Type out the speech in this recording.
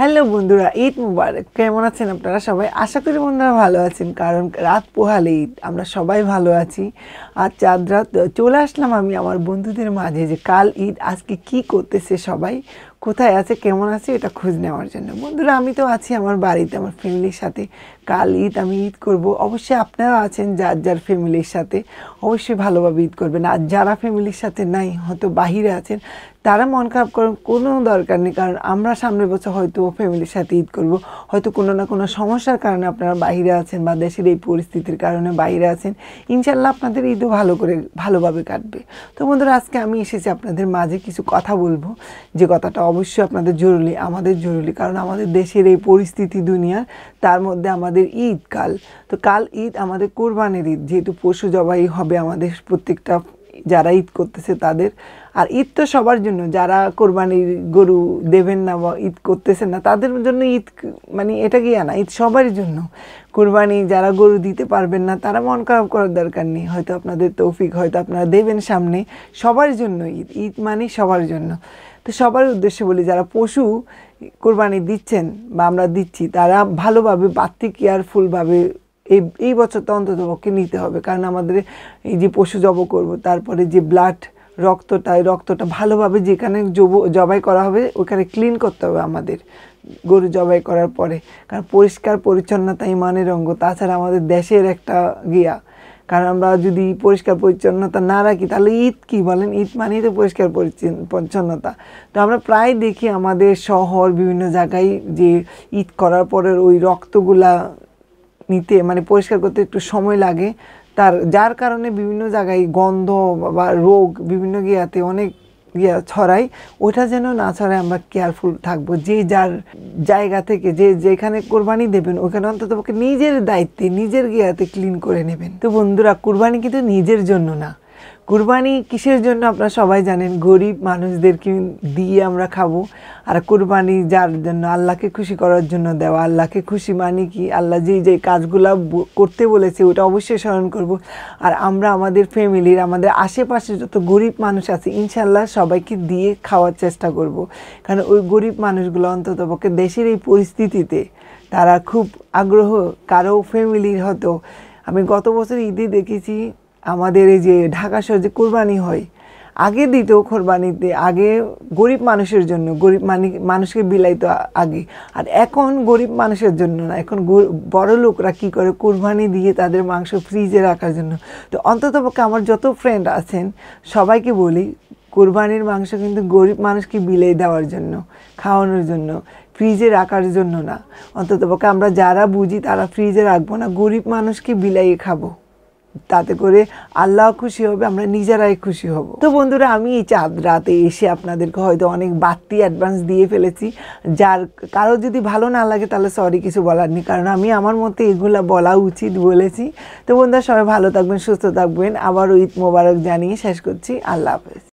Hello বন্ধুরা ঈদ মুবারক কেমন আছেন আপনারা সবাই আশা করি বন্ধুরা ভালো আছেন কারণ রাত পোহালে ঈদ আমরা সবাই ভালো আছি আর চাঁদ রাত চলে আসলাম আমি আমার বন্ধুদের মাঝে যে কাল ঈদ আজকে কি করতেছে সবাই কোথায় আছে কেমন আছে এটা খোঁজ নেওয়ার জন্য বন্ধুরা আমি তো আছি আমার বাড়িতে আমার ফ্যামিলির সাথে কাল ঈদ আমি ঈদ করবো অবশ্যই আপনারা আছেন যার যার ফ্যামিলির সাথে অবশ্যই ভালোভাবে ঈদ করবেন আর যারা ফ্যামিলির সাথে নাই হয়তো বাহিরে আছেন তারা মন খারাপ করেন কোনো দরকার নেই কারণ আমরা সামনে বছর হয়তো ফ্যামিলির সাথে ঈদ করব হয়তো কোনো না কোনো সমস্যার কারণে আপনারা বাহিরে আছেন বা দেশের এই পরিস্থিতির কারণে বাইরে আছেন ইনশাল্লাহ আপনাদের ঈদও ভালো করে ভালোভাবে কাটবে তো বন্ধুরা আজকে আমি এসেছি আপনাদের মাঝে কিছু কথা বলবো যে কথাটা অবশ্যই আপনাদের জরুরি আমাদের জরুরি কারণ আমাদের দেশের এই পরিস্থিতি দুনিয়ার তার মধ্যে আমাদের ঈদ কাল তো কাল ঈদ আমাদের কোরবানির ঈদ যেহেতু পশু জবাই হবে আমাদের প্রত্যেকটা যারা ঈদ করতেছে তাদের আর ঈদ তো সবার জন্য যারা কোরবানির গরু দেবেন না বা ঈদ করতেছেন না তাদের জন্য ঈদ মানে এটা কি আনা ঈদ সবার জন্য কোরবানি যারা গরু দিতে পারবেন না তারা মন খারাপ করার দরকার নেই হয়তো আপনাদের তৌফিক হয়তো আপনারা দেবেন সামনে সবার জন্য ঈদ ঈদ মানে সবার জন্য তো সবার উদ্দেশ্যে বলি যারা পশু কোরবানি দিচ্ছেন বা আমরা দিচ্ছি তারা ভালোভাবে বাড়তি কেয়ারফুলভাবে এই এই বছরটা অন্তত পক্ষে নিতে হবে কারণ আমাদের এই যে পশু জব করব তারপরে যে ব্লাড রক্তটা এই রক্তটা ভালোভাবে যেখানে জব জবাই করা হবে ওখানে ক্লিন করতে হবে আমাদের গরু জবাই করার পরে কারণ পরিষ্কার পরিচ্ছন্নতা ইমানের অঙ্গ তাছাড়া আমাদের দেশের একটা গিয়া কারণ আমরা যদি পরিষ্কার পরিচ্ছন্নতা না রাখি তাহলে ঈদ কী বলেন ঈদ মানেই তো পরিষ্কার পরিচ্ছন্নতা তো আমরা প্রায় দেখি আমাদের শহর বিভিন্ন জায়গায় যে ঈদ করার পরের ওই রক্তগুলা নিতে মানে পরিষ্কার করতে একটু সময় লাগে তার যার কারণে বিভিন্ন জায়গায় গন্ধ বা রোগ বিভিন্ন গিয়াতে অনেক ইয়া ছড়াই ওটা যেন না ছড়ায় আমরা কেয়ারফুল থাকবো যে যার জায়গা থেকে যে যেখানে কোরবানি দেবেন ওখানে অন্তত নিজের দায়িত্বে নিজের গিয়াতে ক্লিন করে নেবেন তো বন্ধুরা কোরবানি কিন্তু নিজের জন্য না কুরবানি কিসের জন্য আপনারা সবাই জানেন গরিব মানুষদেরকে দিয়ে আমরা খাবো আর কুরবানি যার জন্য আল্লাহকে খুশি করার জন্য দেওয়া আল্লাহকে খুশি মানি কি আল্লাহ যেই যেই কাজগুলো করতে বলেছে ওটা অবশ্যই স্মরণ করব আর আমরা আমাদের ফ্যামিলির আমাদের আশেপাশে যত গরিব মানুষ আছে ইনশাল্লাহ সবাইকে দিয়ে খাওয়ার চেষ্টা করব। কারণ ওই গরিব মানুষগুলো অন্তত পক্ষে দেশের এই পরিস্থিতিতে তারা খুব আগ্রহ কারো ফ্যামিলির হতো আমি গত বছর ঈদে দেখেছি আমাদের এই যে ঢাকা শহরে যে কোরবানি হয় আগে দিত কোরবানিতে আগে গরিব মানুষের জন্য গরিব মানে মানুষকে বিলাইতো আগে আর এখন গরিব মানুষের জন্য না এখন বড় লোকরা কি করে কোরবানি দিয়ে তাদের মাংস ফ্রিজে রাখার জন্য তো অন্ততপক্ষে আমার যত ফ্রেন্ড আছেন সবাইকে বলি কোরবানির মাংস কিন্তু গরিব মানুষকে বিলাই দেওয়ার জন্য খাওয়ানোর জন্য ফ্রিজে রাখার জন্য না অন্ততপক্ষে আমরা যারা বুঝি তারা ফ্রিজে রাখবো না গরিব মানুষকে বিলাইয়ে খাবো তাতে করে আল্লাহ খুশি হবে আমরা নিজেরাই খুশি হব তো বন্ধুরা আমি এই চাঁদ রাতে এসে আপনাদেরকে হয়তো অনেক বাড়তি অ্যাডভান্স দিয়ে ফেলেছি যার কারো যদি ভালো না লাগে তাহলে সরি কিছু বলার নেই কারণ আমি আমার মতে এগুলো বলা উচিত বলেছি তো বন্ধুরা সবাই ভালো থাকবেন সুস্থ থাকবেন আবারও ঈদ মোবারক জানিয়ে শেষ করছি আল্লাহ হাফেজ